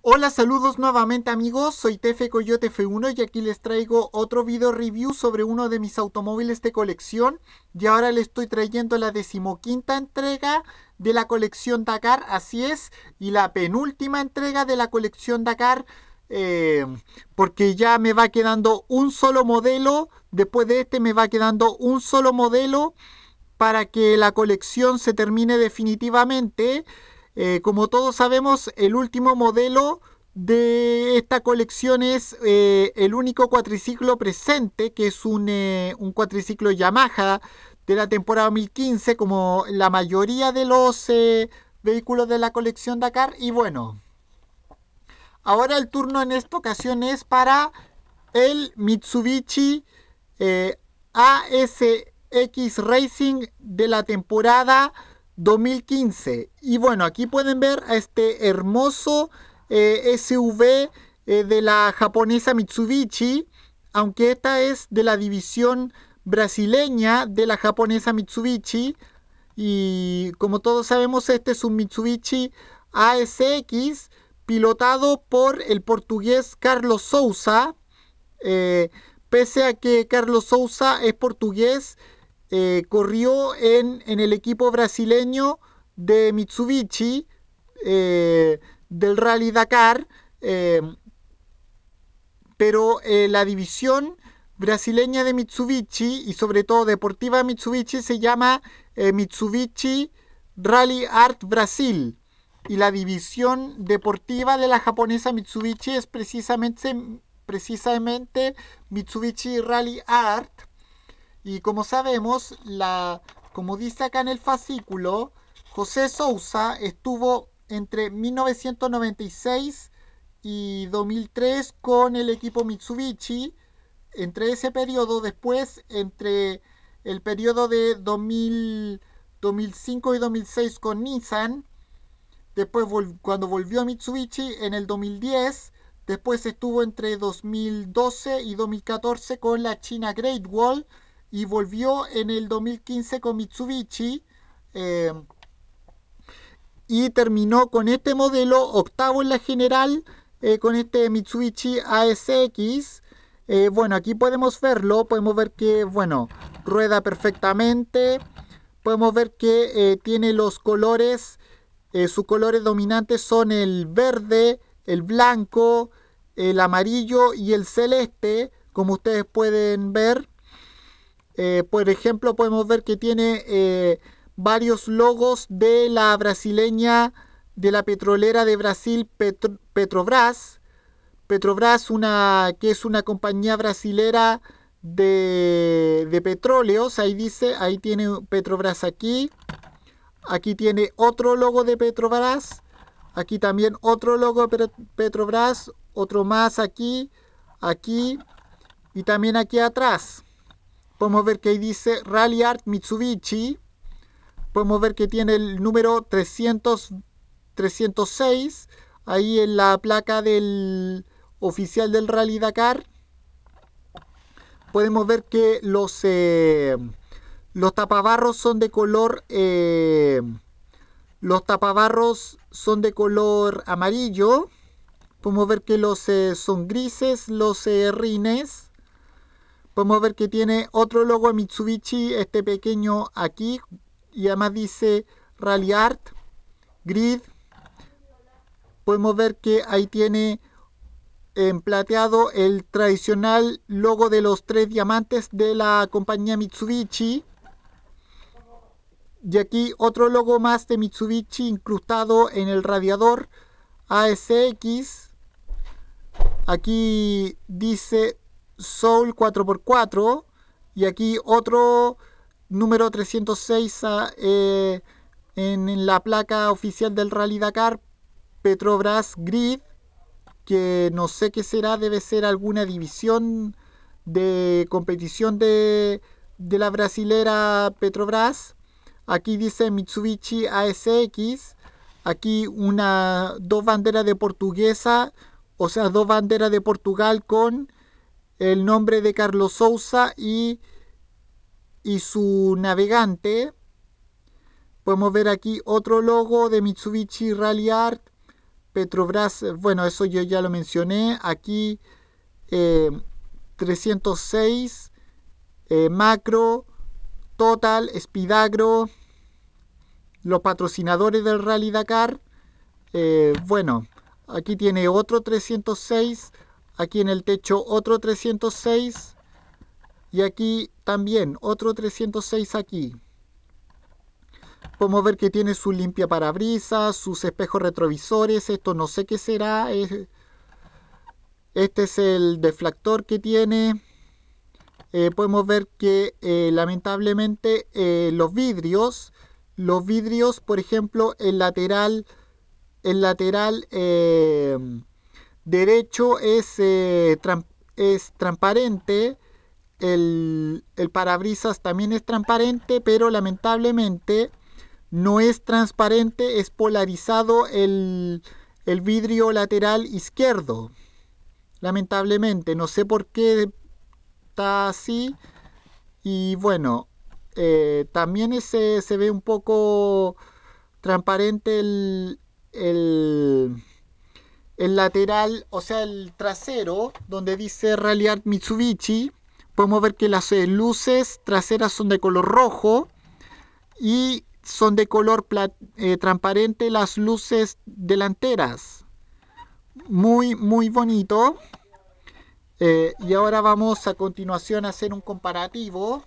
Hola, saludos nuevamente amigos, soy Tefe Coyote F1 y aquí les traigo otro video review sobre uno de mis automóviles de colección y ahora les estoy trayendo la decimoquinta entrega de la colección Dakar, así es, y la penúltima entrega de la colección Dakar eh, porque ya me va quedando un solo modelo, después de este me va quedando un solo modelo para que la colección se termine definitivamente. Eh, como todos sabemos, el último modelo de esta colección es eh, el único cuatriciclo presente, que es un, eh, un, cuatriciclo Yamaha de la temporada 2015, como la mayoría de los vehículos de la colección Dakar. Y bueno, ahora el turno en esta ocasión es para el Mitsubishi ASX Racing de la temporada 2015. Y bueno, aquí pueden ver a este hermoso eh, sv SUV eh, de la japonesa Mitsubishi, aunque esta es de la división brasileña de la japonesa Mitsubishi. Y como todos sabemos, este es un Mitsubishi ASX pilotado por el portugués Carlos Souza. Eh, pese a que Carlos Souza es portugués, eh, corrió en, el equipo brasileño de Mitsubishi eh, del Rally Dakar, eh, pero la división brasileña de Mitsubishi y sobre todo deportiva Mitsubishi se llama Mitsubishi Rally Art Brasil y la división deportiva de la japonesa Mitsubishi es precisamente, precisamente Mitsubishi Rally Art y como sabemos, la, como dice acá en el fascículo, José Sousa estuvo entre 1996 y 2003 con el equipo Mitsubishi. Entre ese periodo, después, entre el periodo de 2005 y 2006 con Nissan. Después, cuando volvió a Mitsubishi en el 2010. Después estuvo entre 2012 y 2014 con la China Great Wall y volvió en el 2015 con Mitsubishi em, y terminó con este modelo octavo en la general eh, con este Mitsubishi ASX. Eh, bueno, aquí podemos verlo, podemos ver que, bueno, rueda perfectamente. Podemos ver que eh, tiene los colores, sus colores dominantes son el verde, el blanco, el amarillo y el celeste, como ustedes pueden ver. Eh, por ejemplo, podemos ver que tiene eh, varios logos de la brasileña, de la petrolera de Brasil, Petrobras. Petrobras, una, que es una compañía brasilera de, de petróleos. Ahí dice, ahí tiene Petrobras aquí. Aquí tiene otro logo de Petrobras. Aquí también otro logo de Petrobras. Otro más aquí. Aquí. Y también aquí atrás. Podemos ver que ahí dice Rally Art Mitsubishi. Podemos ver que tiene el número 306 ahí en la placa del oficial del Rally Dakar. Podemos ver que los, eh, los tapabarros son de color... Eh, los tapabarros son de color amarillo. Podemos ver que los eh, son grises los rines podemos ver que tiene otro logo de Mitsubishi, este pequeño aquí, y además dice Rally Art, Grid. Podemos ver que ahí tiene en plateado el tradicional logo de los tres diamantes de la compañía Mitsubishi. Y aquí otro logo más de Mitsubishi incrustado en el radiador ASX. Aquí dice Soul 4x4 y aquí otro número 306 ah, eh, en la placa oficial del Rally Dakar Petrobras Grid que no sé qué será, debe ser alguna división de competición de, de la brasilera Petrobras. Aquí dice Mitsubishi ASX. Aquí una, dos banderas de portuguesa, o sea, dos banderas de Portugal con el nombre de Carlos Sousa y, y su navegante. Podemos ver aquí otro logo de Mitsubishi Rally Art, Petrobras, bueno, eso yo ya lo mencioné. Aquí 306, eh, eh, Macro, Total, Spidagro, los patrocinadores del Rally Dakar. Eh, bueno, aquí tiene otro 306, Aquí en el techo otro 306 y aquí también otro 306 aquí. Podemos ver que tiene su limpia parabrisas, sus espejos retrovisores, esto no sé qué será. Este es el deflector que tiene. Eh, podemos ver que eh, lamentablemente eh, los vidrios, los vidrios por ejemplo el lateral, el lateral derecho es, eh, es transparente, el, el, parabrisas también es transparente, pero lamentablemente no es transparente, es polarizado el, vidrio lateral izquierdo. Lamentablemente, no sé por qué está así. Y bueno, eh, también ese, se ve un poco transparente el el lateral, o sea, el trasero, donde dice Rally Mitsubishi, podemos ver que las eh, luces traseras son de color rojo y son de color eh, transparente las luces delanteras. Muy, muy bonito. Eh, y ahora vamos a continuación a hacer un comparativo.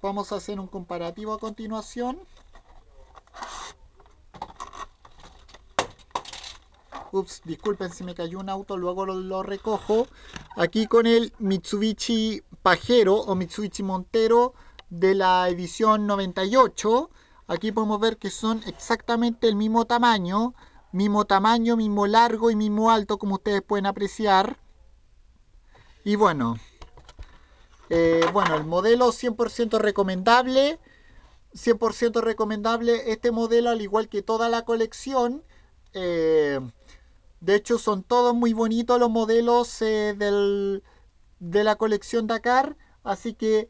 Vamos a hacer un comparativo a continuación. ups, disculpen si me cayó un auto, luego lo, recojo. Aquí con el Mitsubishi Pajero o Mitsubishi Montero de la edición 98. Aquí podemos ver que son exactamente el mismo tamaño, mismo tamaño, mismo largo y mismo alto, como ustedes pueden apreciar. Y bueno, eh, bueno, el modelo 100% recomendable. 100% recomendable este modelo, al igual que toda la colección. Eh, de hecho, son todos muy bonitos los modelos eh, de la colección Dakar. Así que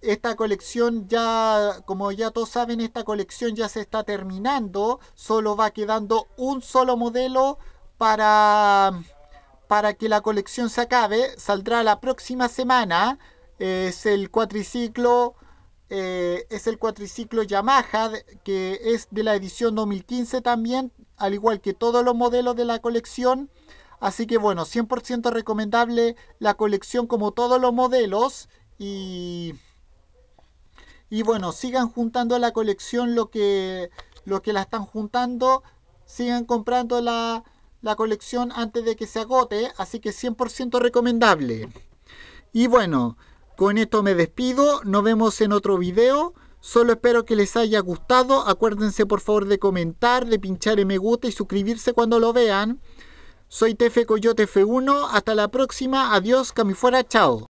esta colección ya, como ya todos saben, esta colección ya se está terminando. Solo va quedando un solo modelo para, para que la colección se acabe. Saldrá la próxima semana. Eh, es el cuatriciclo. es el cuatriciclo Yamaha que es de la edición 2015 también al igual que todos los modelos de la colección. Así que bueno, 100% recomendable la colección como todos los modelos. Y, y bueno, sigan juntando la colección lo que, lo que la están juntando. Sigan comprando la, la colección antes de que se agote. Así que 100% recomendable. Y bueno, con esto me despido. Nos vemos en otro video. Solo espero que les haya gustado. Acuérdense por favor de comentar, de pinchar el me gusta y suscribirse cuando lo vean. Soy Tefe Coyote F1. Hasta la próxima. Adiós, camifuera. Chao.